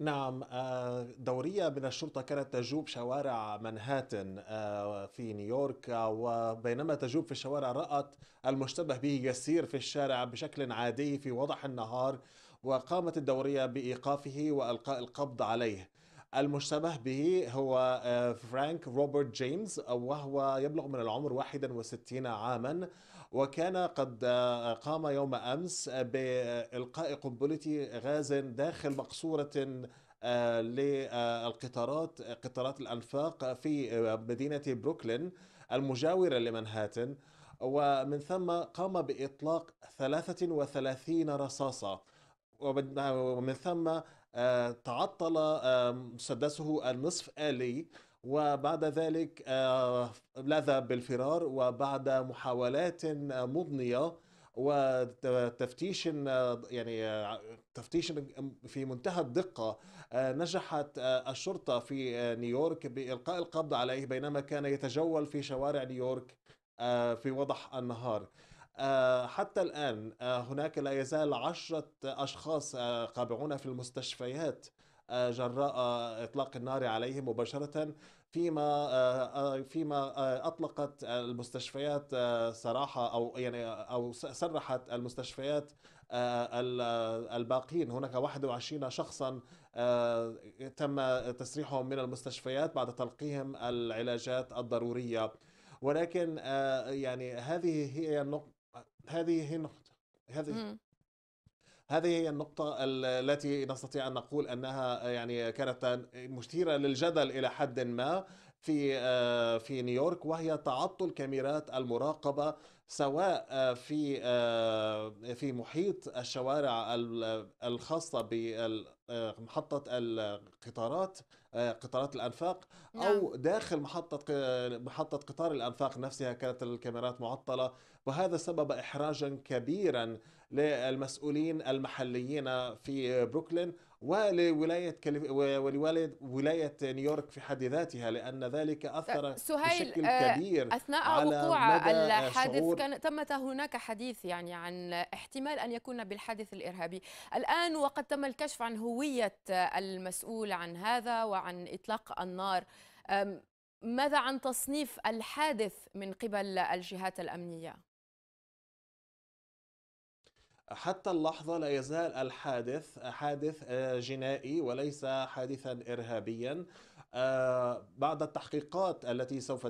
نعم آه، دورية من الشرطة كانت تجوب شوارع منهاتن آه، في نيويورك آه، وبينما تجوب في الشوارع رأت المشتبه به يسير في الشارع بشكل عادي في وضح النهار وقامت الدورية بإيقافه وإلقاء القبض عليه المشتبه به هو آه، فرانك روبرت جيمس وهو يبلغ من العمر 61 عاما وكان قد آه، قام يوم أمس بإلقاء قنبلة غاز داخل مقصورة آه، للقطارات قطارات الأنفاق في مدينة بروكلين المجاورة لمنهاتن ومن ثم قام بإطلاق 33 رصاصة ومن ثم آه، تعطل آه، مسدسه النصف آلي وبعد ذلك آه، لذا بالفرار وبعد محاولات مضنية وتفتيش يعني تفتيش في منتهى الدقة نجحت الشرطة في نيويورك بإلقاء القبض عليه بينما كان يتجول في شوارع نيويورك في وضح النهار آه، حتى الآن آه، هناك لا يزال عشرة أشخاص آه، قابعون في المستشفيات جراء إطلاق النار عليهم مباشرة فيما فيما أطلقت المستشفيات صراحة أو يعني أو سرحت المستشفيات الباقين هناك 21 شخصا تم تسريحهم من المستشفيات بعد تلقيهم العلاجات الضرورية ولكن يعني هذه هي النقطة هذه هي النقطة هذه مم. هذه هي النقطة التي نستطيع أن نقول أنها يعني كانت مثيرة للجدل إلى حد ما في آه، في نيويورك وهي تعطل كاميرات المراقبه سواء آه، في آه، في محيط الشوارع الخاصه بمحطه القطارات قطارات الانفاق او نعم. داخل محطه محطه قطار الانفاق نفسها كانت الكاميرات معطله وهذا سبب احراجا كبيرا للمسؤولين المحليين في بروكلين ولولايه كاليف... ولولايه ولايه نيويورك في حد ذاتها لان ذلك اثر أه، سهيل بشكل آه، كبير اثناء على وقوع مدى الحادث شعور... كان تمت هناك حديث يعني عن احتمال ان يكون بالحادث الارهابي الان وقد تم الكشف عن هويه المسؤول عن هذا وعن اطلاق النار ماذا عن تصنيف الحادث من قبل الجهات الامنيه حتى اللحظة لا يزال الحادث حادث آه، جنائي وليس حادثا إرهابيا آه، بعد التحقيقات التي سوف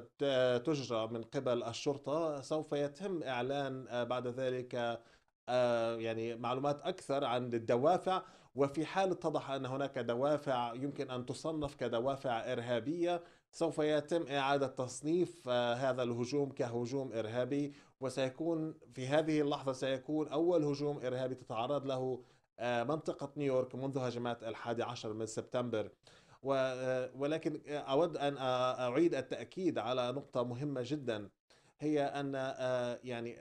تجرى من قبل الشرطة سوف يتم إعلان آه، بعد ذلك آه، يعني معلومات أكثر عن الدوافع وفي حال اتضح أن هناك دوافع يمكن أن تصنف كدوافع إرهابية سوف يتم إعادة تصنيف آه، هذا الهجوم كهجوم إرهابي وسيكون في هذه اللحظة سيكون أول هجوم إرهابي تتعرض له آه، منطقة نيويورك منذ هجمات الحادي عشر من سبتمبر ولكن أود أن أعيد التأكيد على نقطة مهمة جدا هي أن يعني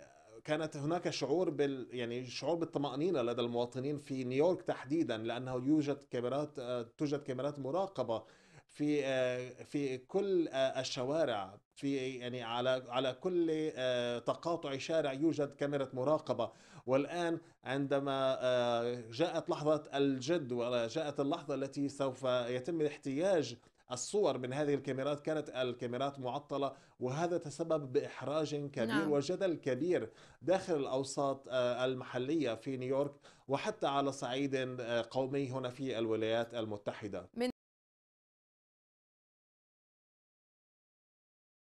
كانت هناك شعور بال يعني شعور بالطمأنينة لدى المواطنين في نيويورك تحديدا لأنه يوجد كاميرات آه، توجد كاميرات مراقبة في آه، في كل آه، الشوارع في يعني على على كل تقاطع شارع يوجد كاميرا مراقبه والان عندما جاءت لحظه الجد وجاءت اللحظه التي سوف يتم الاحتياج الصور من هذه الكاميرات كانت الكاميرات معطلة وهذا تسبب بإحراج كبير نعم. وجدل كبير داخل الأوساط آه، المحلية في نيويورك وحتى على صعيد آه، قومي هنا في الولايات المتحدة